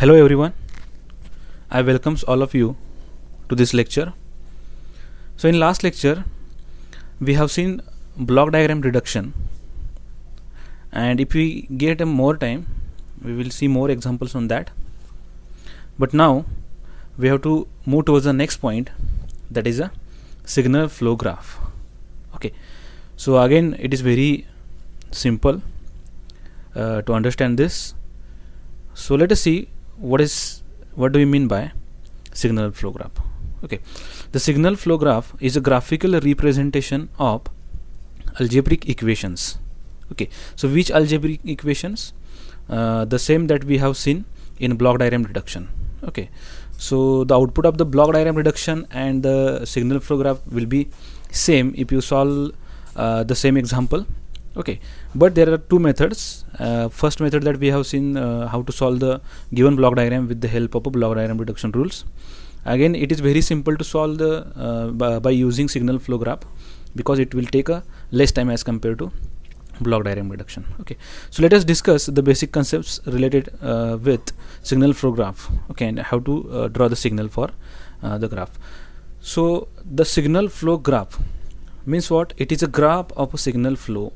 Hello everyone. I welcomes all of you to this lecture. So in last lecture we have seen block diagram reduction and if we get a more time we will see more examples on that. But now we have to move towards the next point that is a signal flow graph. Okay. So again it is very simple uh, to understand this. So let us see what is what do we mean by signal flow graph okay the signal flow graph is a graphical representation of algebraic equations okay so which algebraic equations uh, the same that we have seen in block diagram reduction okay so the output of the block diagram reduction and the signal flow graph will be same if you solve uh, the same example okay but there are two methods uh, first method that we have seen uh, how to solve the given block diagram with the help of a block diagram reduction rules again it is very simple to solve the uh, by, by, using signal flow graph because it will take a less time as compared to block diagram reduction okay so let us discuss the basic concepts related uh, with signal flow graph okay and how to uh, draw the signal for uh, the graph so the signal flow graph means what it is a graph of a signal flow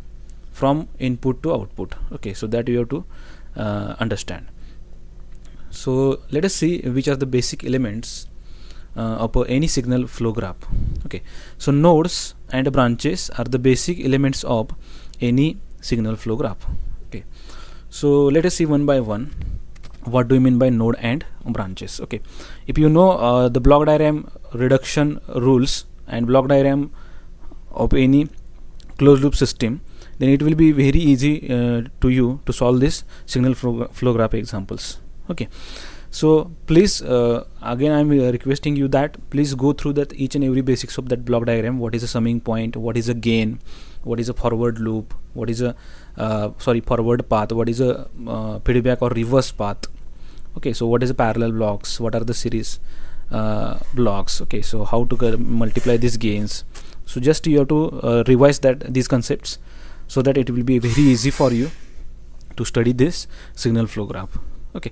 from input to output okay so that you have to uh, understand so let us see which are the basic elements uh, of any signal flow graph okay so nodes and branches are the basic elements of any signal flow graph okay so let us see one by one what do you mean by node and branches okay if you know uh, the block diagram reduction rules and block diagram of any closed loop system then it will be very easy uh, to you to solve this signal flow, flow graph examples okay so please uh, again i'm requesting you that please go through that each and every basics of that block diagram what is a summing point what is a gain what is a forward loop what is a uh, sorry forward path what is a uh, feedback or reverse path okay so what is a parallel blocks what are the series uh, blocks okay so how to multiply these gains so just you have to revise that these concepts so that it will be very easy for you to study this signal flow graph okay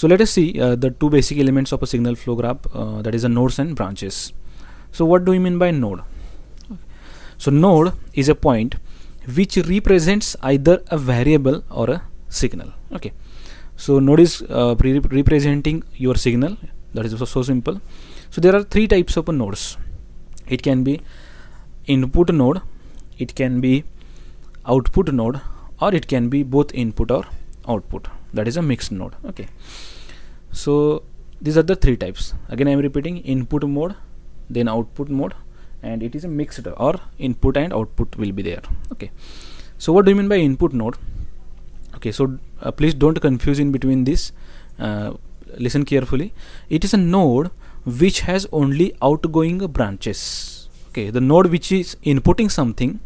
so let us see uh, the two basic elements of a signal flow graph uh, that is a nodes and branches so what do you mean by node okay. so node is a point which represents either a variable or a signal okay so node is uh, representing your signal that is also so simple so there are three types of nodes it can be input node it can be output node or it can be both input or output that is a mixed node okay so these are the three types again i am repeating input mode then output mode and it is a mixed or input and output will be there okay so what do you mean by input node okay so uh, please don't confuse in between this uh, listen carefully it is a node which has only outgoing branches okay the node which is inputting something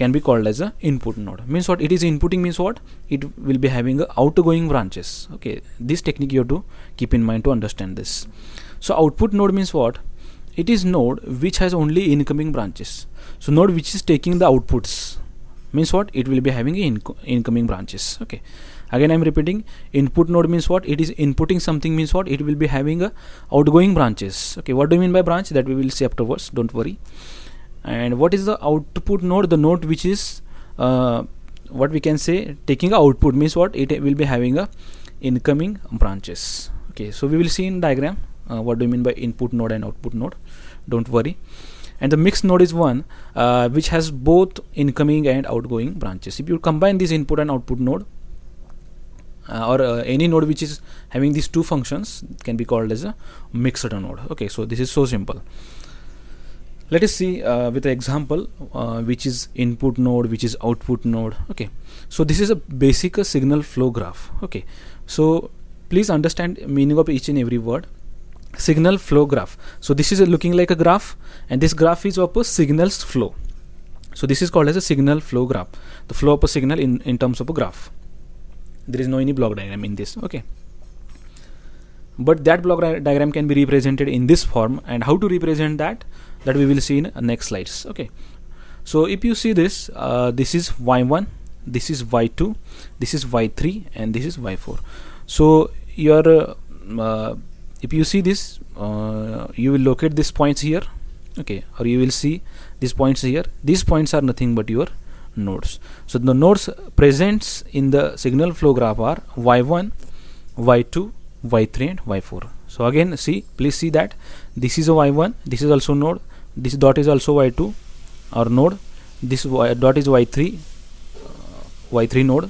can be called as a input node means what it is inputting means what it will be having outgoing branches okay this technique you have to keep in mind to understand this so output node means what it is node which has only incoming branches so node which is taking the outputs means what it will be having incoming branches okay again i'm repeating input node means what it is inputting something means what it will be having outgoing branches okay what do you mean by branch that we will see afterwards don't worry and what is the output node the node which is uh, what we can say taking output means what it will be having a incoming branches okay so we will see in diagram uh, what do you mean by input node and output node don't worry and the mixed node is one uh, which has both incoming and outgoing branches if you combine this input and output node uh, or uh, any node which is having these two functions can be called as a mixed node okay so this is so simple let us see uh, with an example uh, which is input node which is output node okay so this is a basic uh, signal flow graph okay so please understand meaning of each and every word signal flow graph so this is looking like a graph and this graph is of a signals flow so this is called as a signal flow graph the flow of a signal in in terms of a graph there is no any block diagram in this okay but that block diagram can be represented in this form and how to represent that that we will see in next slides okay so if you see this uh, this is y1 this is y2 this is y3 and this is y4 so your uh, uh, if you see this uh, you will locate these points here okay or you will see these points here these points are nothing but your nodes so the nodes present in the signal flow graph are y1 y2 y3 and y4 so again see please see that this is a y1 this is also node this dot is also y2 or node this y dot is y3 uh, y3 node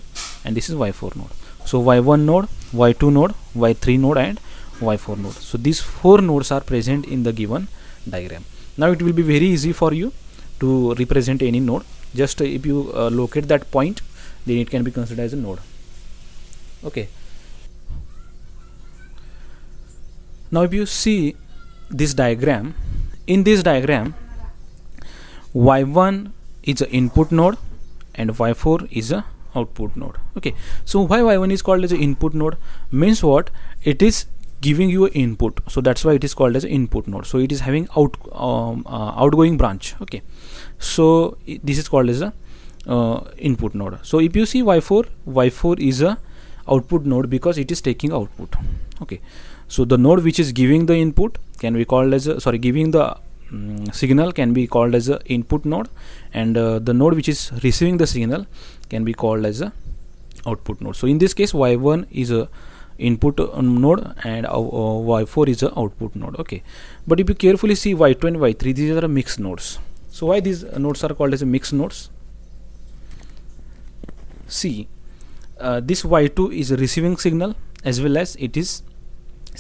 and this is y4 node so y1 node y2 node y3 node and y4 node so these four nodes are present in the given diagram now it will be very easy for you to represent any node just uh, if you uh, locate that point then it can be considered as a node okay now if you see this diagram in this diagram y1 is a input node and y4 is a output node okay so why y1 is called as an input node means what it is giving you input so that's why it is called as input node so it is having out um, uh, outgoing branch okay so this is called as a uh, input node so if you see y4 y4 is a output node because it is taking output okay so the node which is giving the input can be called as a, sorry giving the um, signal can be called as a input node and uh, the node which is receiving the signal can be called as a output node so in this case y1 is a input uh, node and uh, uh, y4 is a output node okay but if you carefully see y2 and y3 these are mixed nodes so why these nodes are called as mixed nodes see uh, this y2 is a receiving signal as well as it is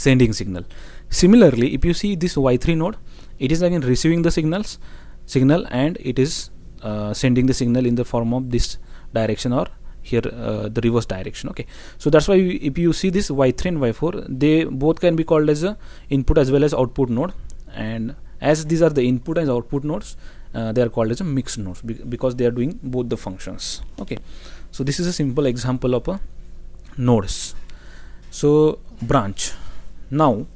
sending signal. Similarly, if you see this Y3 node, it is again receiving the signals signal and it is uh, sending the signal in the form of this direction or here uh, the reverse direction okay so that's why if you see this y3 and y4 they both can be called as input as well as output node and as these are the input and output nodes uh, they are called as a mixed nodes be because they are doing both the functions okay so this is a simple example of a nodes so branch now,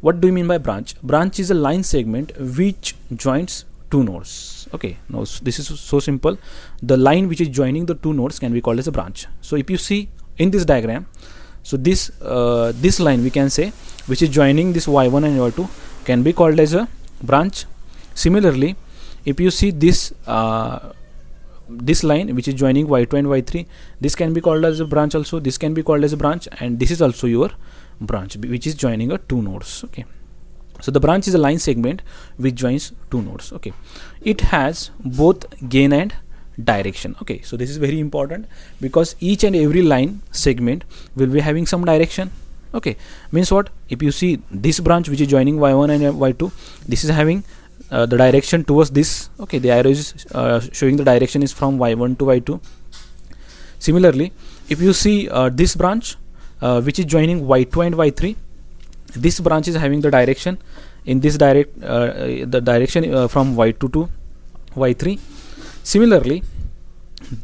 what do you mean by branch? Branch is a line segment which joins two nodes. Okay, now this is so simple. The line which is joining the two nodes can be called as a branch. So if you see in this diagram, so this uh, this line we can say which is joining this y1 and y2 can be called as a branch. Similarly, if you see this uh, this line which is joining y2 and y3 this can be called as a branch also this can be called as a branch and this is also your branch which is joining a two nodes okay so the branch is a line segment which joins two nodes okay it has both gain and direction okay so this is very important because each and every line segment will be having some direction okay means what if you see this branch which is joining y1 and y2 this is having uh, the direction towards this okay the arrow is uh, showing the direction is from y1 to y2 similarly if you see uh, this branch uh, which is joining y2 and y3 this branch is having the direction in this direct uh, uh the direction uh, from y2 to y3 similarly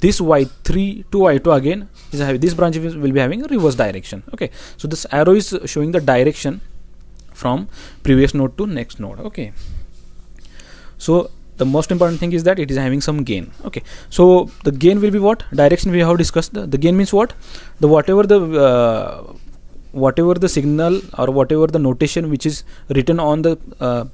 this y3 to y2 again is this branch will be having a reverse direction okay so this arrow is showing the direction from previous node to next node okay so the most important thing is that it is having some gain okay so the gain will be what direction we have discussed the, the gain means what the whatever the uh, whatever the signal or whatever the notation which is written on the uh,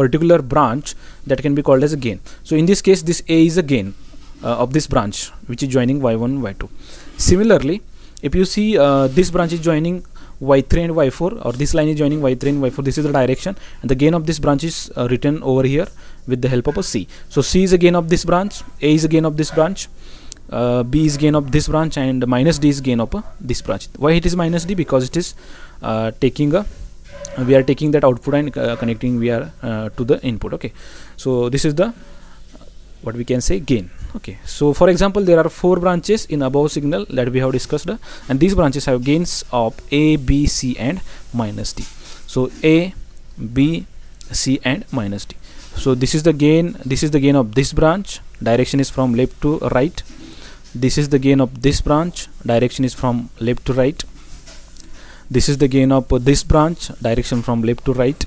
particular branch that can be called as a gain so in this case this a is a gain uh, of this branch which is joining y1 y2 similarly if you see uh, this branch is joining y3 and y4 or this line is joining y3 and y4 this is the direction and the gain of this branch is uh, written over here with the help of a c so c is a gain of this branch a is a gain of this branch uh, b is gain of this branch and minus d is gain of uh, this branch why it is minus d because it is uh, taking a we are taking that output and uh, connecting we are uh, to the input okay so this is the what we can say gain okay so for example there are four branches in above signal that we have discussed and these branches have gains of a b c and minus d so a b c and minus d so this is the gain this is the gain of this branch direction is from left to right this is the gain of this branch direction is from left to right this is the gain of this branch direction from left to right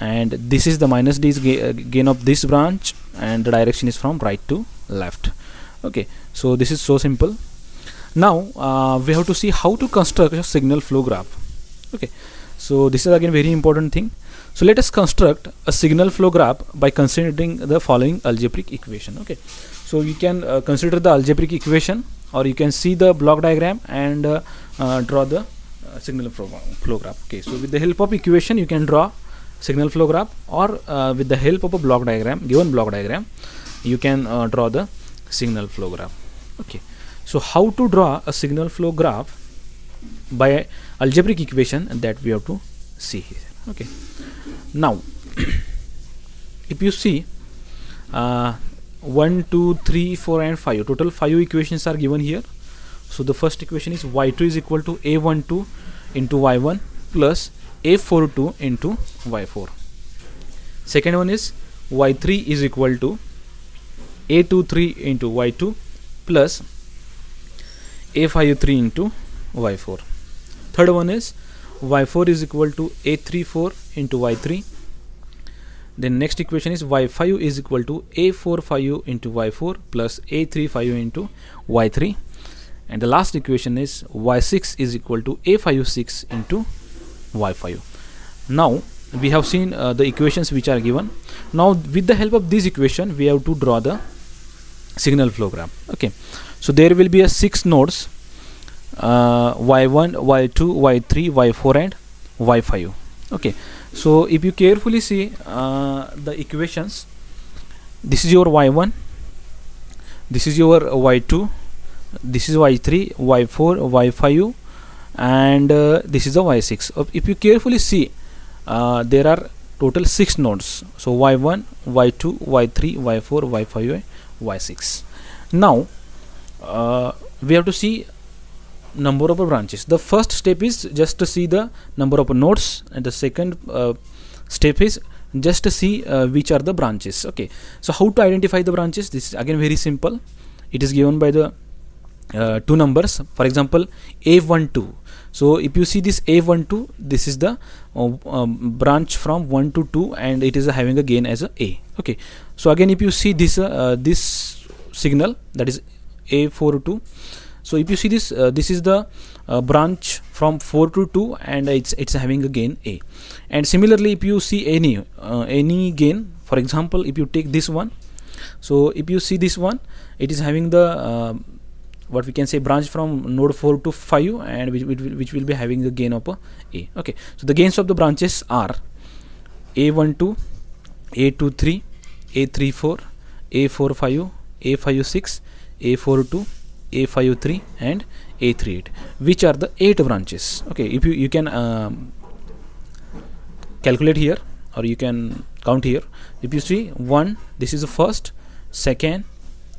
and this is the minus d ga uh, gain of this branch and the direction is from right to left okay so this is so simple now uh, we have to see how to construct a signal flow graph okay so this is again very important thing so let us construct a signal flow graph by considering the following algebraic equation okay so you can uh, consider the algebraic equation or you can see the block diagram and uh, uh draw the uh, signal flow graph okay so with the help of equation you can draw signal flow graph or uh, with the help of a block diagram given block diagram you can uh, draw the signal flow graph okay so how to draw a signal flow graph by algebraic equation that we have to see here okay now if you see uh, 1 2 3 4 and 5 total 5 equations are given here so the first equation is y2 is equal to a12 into y1 plus a42 into y4 second one is y3 is equal to a23 into y2 plus a53 into y4 third one is y4 is equal to a34 into y3 then next equation is y5 is equal to a45 into y4 plus a35 into y3 and the last equation is y6 is equal to a56 into y5 now we have seen uh, the equations which are given now with the help of this equation we have to draw the signal flow graph okay so there will be a six nodes uh, y1 y2 y3 y4 and y5 okay so if you carefully see uh, the equations this is your y1 this is your y2 this is y3 y4 y5 and uh, this is the y6 if you carefully see uh, there are total six nodes so y1 y2 y3 y4 y5 y6 now uh, we have to see number of branches the first step is just to see the number of nodes and the second uh, step is just to see uh, which are the branches okay so how to identify the branches this is again very simple it is given by the uh, two numbers for example a12 so if you see this a12 this is the uh, um, branch from 1 to 2 and it is uh, having a gain as a a okay so again if you see this uh, this signal that is a42 so if you see this uh, this is the uh, branch from 4 to 2 and it's it's having a gain a and similarly if you see any any gain for example if you take this one so if you see this one it is having the what we can say branch from node 4 to 5 and which, which, which will be having the gain of a uh, a okay so the gains of the branches are a12 a23 a34 a45 a56 a42 a53 and a38 which are the eight branches okay if you you can um, calculate here or you can count here if you see one this is the first second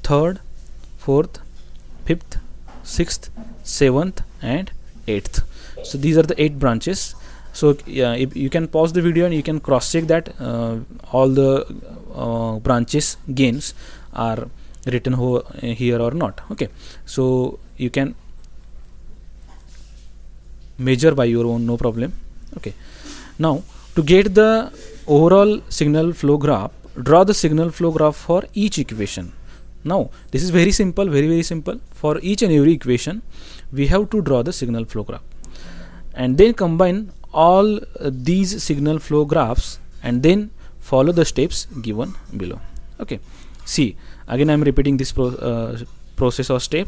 third fourth fifth sixth seventh and eighth so these are the eight branches so you can pause the video and you can cross check that uh, all the uh, branches gains are written here or not okay so you can measure by your own no problem okay now to get the overall signal flow graph draw the signal flow graph for each equation now this is very simple very very simple for each and every equation we have to draw the signal flow graph and then combine all uh, these signal flow graphs and then follow the steps given below okay see again i am repeating this pro uh, process or step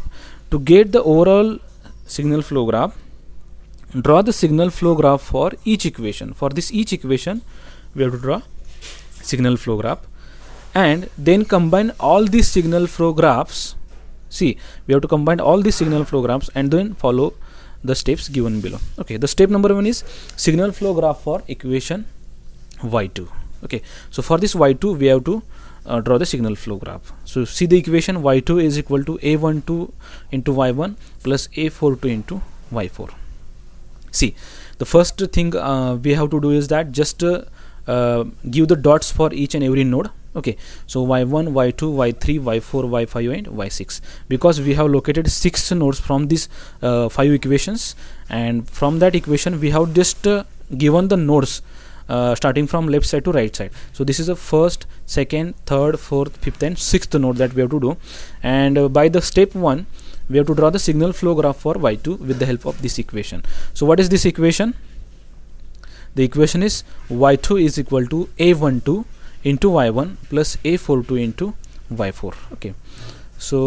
to get the overall signal flow graph draw the signal flow graph for each equation for this each equation we have to draw signal flow graph and then combine all these signal flow graphs see we have to combine all these signal flow graphs and then follow the steps given below okay the step number one is signal flow graph for equation y2 okay so for this y2 we have to uh, draw the signal flow graph so see the equation y2 is equal to a12 into y1 plus a42 into y4 see the first thing uh, we have to do is that just uh, uh give the dots for each and every node okay so y1 y2 y3 y4 y5 and y6 because we have located six nodes from these uh, five equations and from that equation we have just uh, given the nodes uh, starting from left side to right side so this is the first second third fourth fifth and sixth node that we have to do and uh, by the step one we have to draw the signal flow graph for y2 with the help of this equation so what is this equation the equation is y2 is equal to a12 into y1 plus a42 into y4 okay so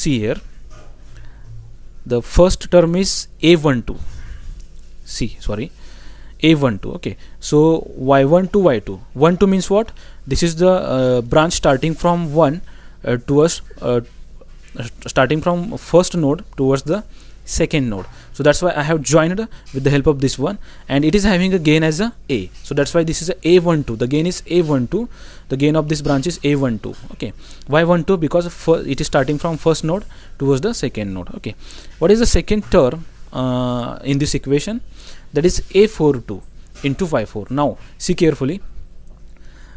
see here the first term is a12 c sorry a12 okay so y1 to y2 1 2 means what this is the uh, branch starting from 1 uh, towards uh, starting from first node towards the second node so that's why i have joined with the help of this one and it is having a gain as a a so that's why this is a a12 the gain is a12 the gain of this branch is a12 okay why 12 because it is starting from first node towards the second node okay what is the second term uh, in this equation that is a42 into 54 now see carefully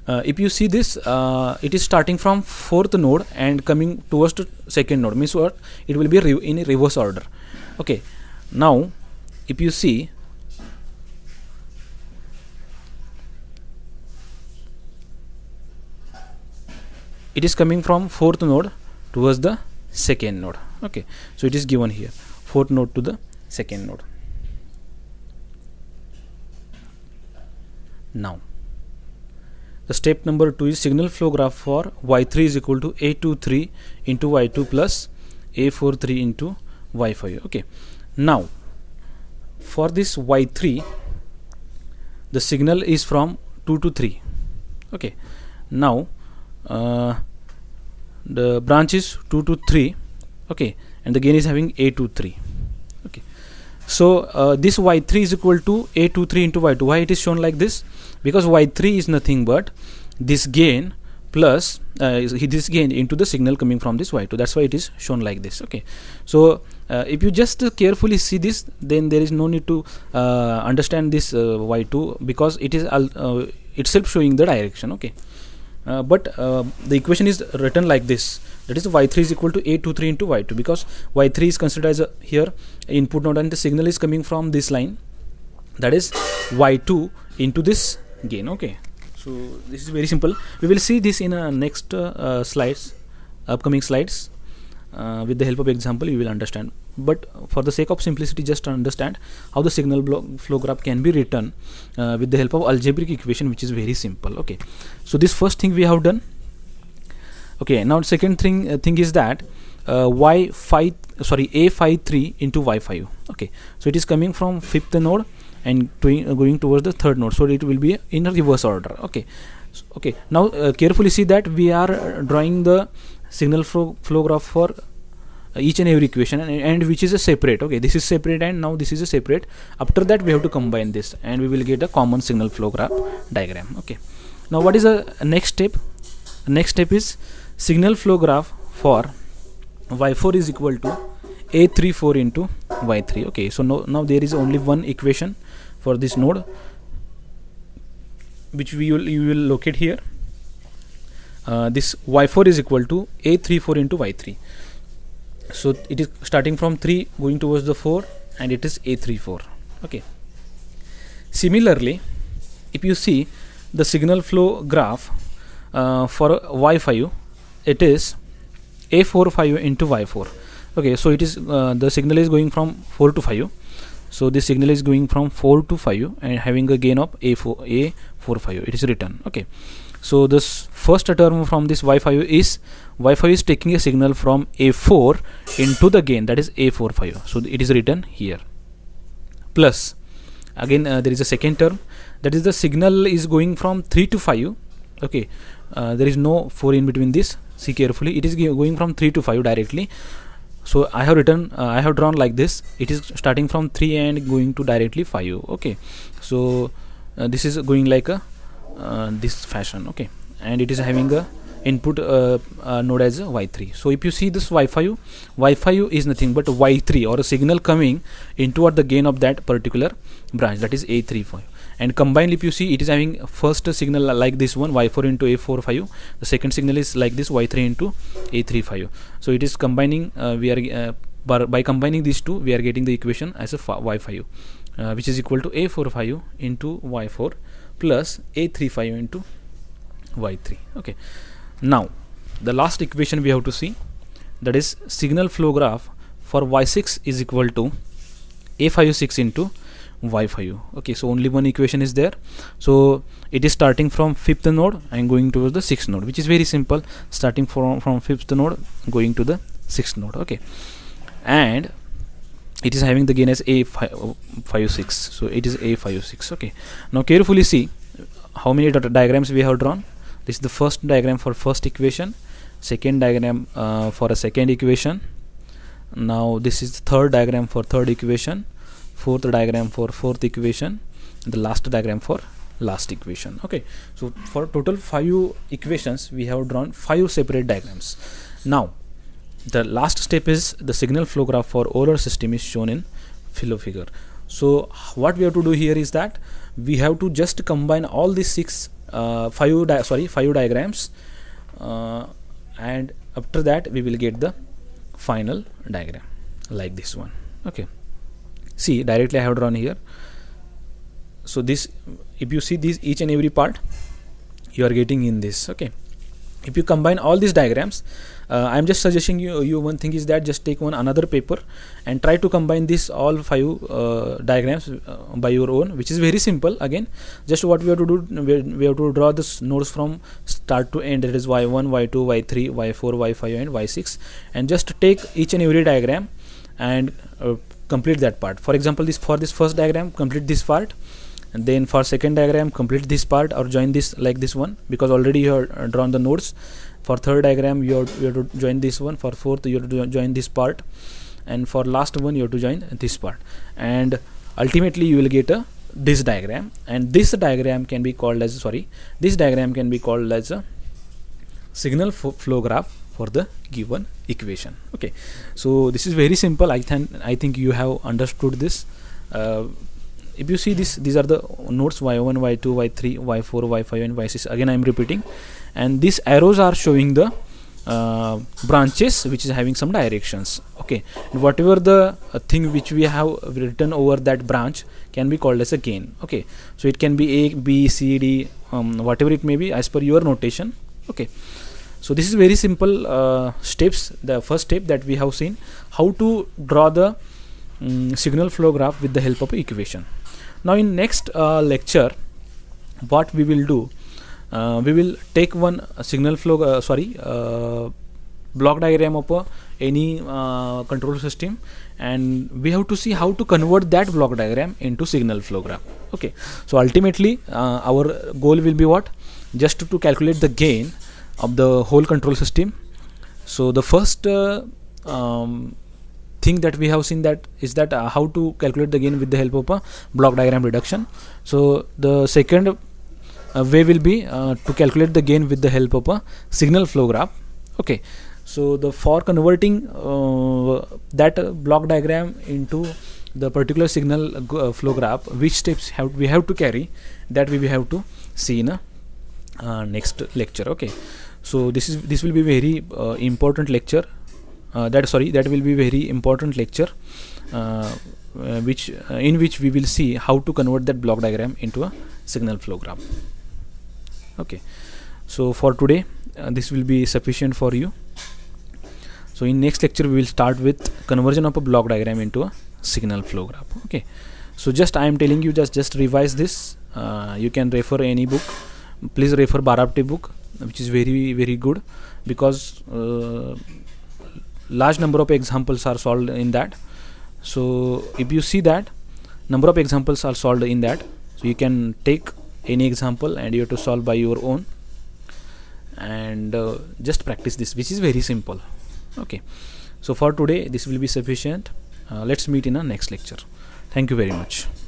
uh, if you see this uh, it is starting from fourth node and coming towards second node means what it will be re in reverse order okay now if you see it is coming from fourth node towards the second node okay so it is given here fourth node to the second node now the step number 2 is signal flow graph for y3 is equal to a23 into y2 plus a43 into y5. Okay. Now, for this y3, the signal is from 2 to 3. Okay. Now, uh, the branch is 2 to 3. Okay. And the gain is having a23 so uh, this y3 is equal to a23 into y2 why it is shown like this because y3 is nothing but this gain plus uh, this gain into the signal coming from this y2 that's why it is shown like this okay so uh, if you just carefully see this then there is no need to uh, understand this uh, y2 because it is uh, itself showing the direction okay uh, but uh, the equation is written like this that is y3 is equal to a23 into y2 because y3 is considered as a here input node and the signal is coming from this line that is y2 into this gain okay so this is very simple we will see this in a uh, next uh, uh, slides upcoming slides uh, with the help of example you will understand but for the sake of simplicity just understand how the signal flow graph can be written uh, with the help of algebraic equation which is very simple okay so this first thing we have done okay now second thing uh, thing is that uh, y 5 sorry a 5 3 into y 5 okay so it is coming from fifth node and to, uh, going towards the third node so it will be in reverse order okay okay now uh, carefully see that we are drawing the signal flow, flow graph for uh, each and every equation and, and, which is a separate okay this is separate and now this is a separate after that we have to combine this and we will get a common signal flow graph diagram okay now what is the next step next step is signal flow graph for y4 is equal to a34 into y3 okay so now, now there is only one equation for this node which we will you will locate here uh, this y4 is equal to a34 into y3 so it is starting from 3 going towards the 4 and it is a34 okay similarly if you see the signal flow graph uh, for y5 it is a45 into y4 okay so it is uh, the signal is going from 4 to 5 so this signal is going from 4 to 5 and having a gain of a4 a45 it is written okay so this first term from this y5 is y5 is taking a signal from a4 into the gain that is a4 so it is written here plus again uh, there is a second term that is the signal is going from 3 to 5 okay uh, there is no 4 in between this see carefully it is going from 3 to 5 directly so i have written uh, i have drawn like this it is starting from 3 and going to directly 5 okay so uh, this is going like a uh, this fashion okay and it is having a input uh, uh, node as y3 so if you see this y5 y5 is nothing but y3 or a signal coming into at the gain of that particular branch that is a3 for you and combined if you see it is having first signal like this one y4 into a4 5 the second signal is like this y3 into a3 5 so it is combining uh, we are uh, by, by, combining these two we are getting the equation as a y5 uh, which is equal to a4 5 into y4 plus a35 into y3 okay now the last equation we have to see that is signal flow graph for y6 is equal to a56 into y5 okay so only one equation is there so it is starting from fifth node and going towards the sixth node which is very simple starting from from fifth node going to the sixth node okay and it is having the gain as a506 uh, so it is a506 okay now carefully see how many diagrams we have drawn this is the first diagram for first equation second diagram uh, for a second equation now this is third diagram for third equation fourth diagram for fourth equation the last diagram for last equation okay so for total five equations we have drawn five separate diagrams now the last step is the signal flow graph for Euler system is shown in below figure. So what we have to do here is that we have to just combine all these six uh, five sorry five diagrams uh, and after that we will get the final diagram like this one okay see directly I have drawn here so this if you see this each and every part you are getting in this okay if you combine all these diagrams uh, i'm just suggesting you you one thing is that just take one another paper and try to combine this all five uh, diagrams uh, by your own which is very simple again just what we have to do we, have to draw this nodes from start to end its y is y1 y2 y3 y4 y5 and y6 and just take each and every diagram and uh, complete that part for example this for this first diagram complete this part and then for second diagram complete this part or join this like this one because already you have uh, drawn the nodes for third diagram you have, you have to join this one for fourth you have to join this part and for last one you have to join this part and ultimately you will get a this diagram and this diagram can be called as sorry this diagram can be called as a signal flow graph for the given equation okay so this is very simple i think i think you have understood this uh, if you see this these are the nodes y1 y2 y3 y4 y5 and y6 again i am repeating and these arrows are showing the uh, branches which is having some directions okay and whatever the uh, thing which we have written over that branch can be called as a gain okay so it can be a b c d um, whatever it may be as per your notation okay so this is very simple uh, steps the first step that we have seen how to draw the um, signal flow graph with the help of equation now in next uh, lecture what we will do uh, we will take one signal flow uh, sorry uh, block diagram of any control system and we have to see how to convert that block diagram into signal flow graph okay so ultimately our goal will be what just to, to calculate the gain of the whole control system so the first uh, um, thing that we have seen that is that uh, how to calculate the gain with the help of a block diagram reduction so the second uh, way will be uh, to calculate the gain with the help of a signal flow graph okay so the for converting uh, that block diagram into the particular signal uh, uh, flow graph which steps have we have to carry that we have to see in a uh, next lecture okay so this is this will be very important lecture that sorry that will be very important lecture which in which we will see how to convert that block diagram into a signal flow graph okay so for today uh, this will be sufficient for you so in next lecture we will start with conversion of a block diagram into a signal flow graph okay so just i am telling you just just revise this uh, you can refer any book please refer barapte book which is very very good because uh, large number of examples are solved in that so if you see that number of examples are solved in that so you can take any example and you have to solve by your own and uh, just practice this which is very simple okay so for today this will be sufficient uh, let's meet in a next lecture thank you very much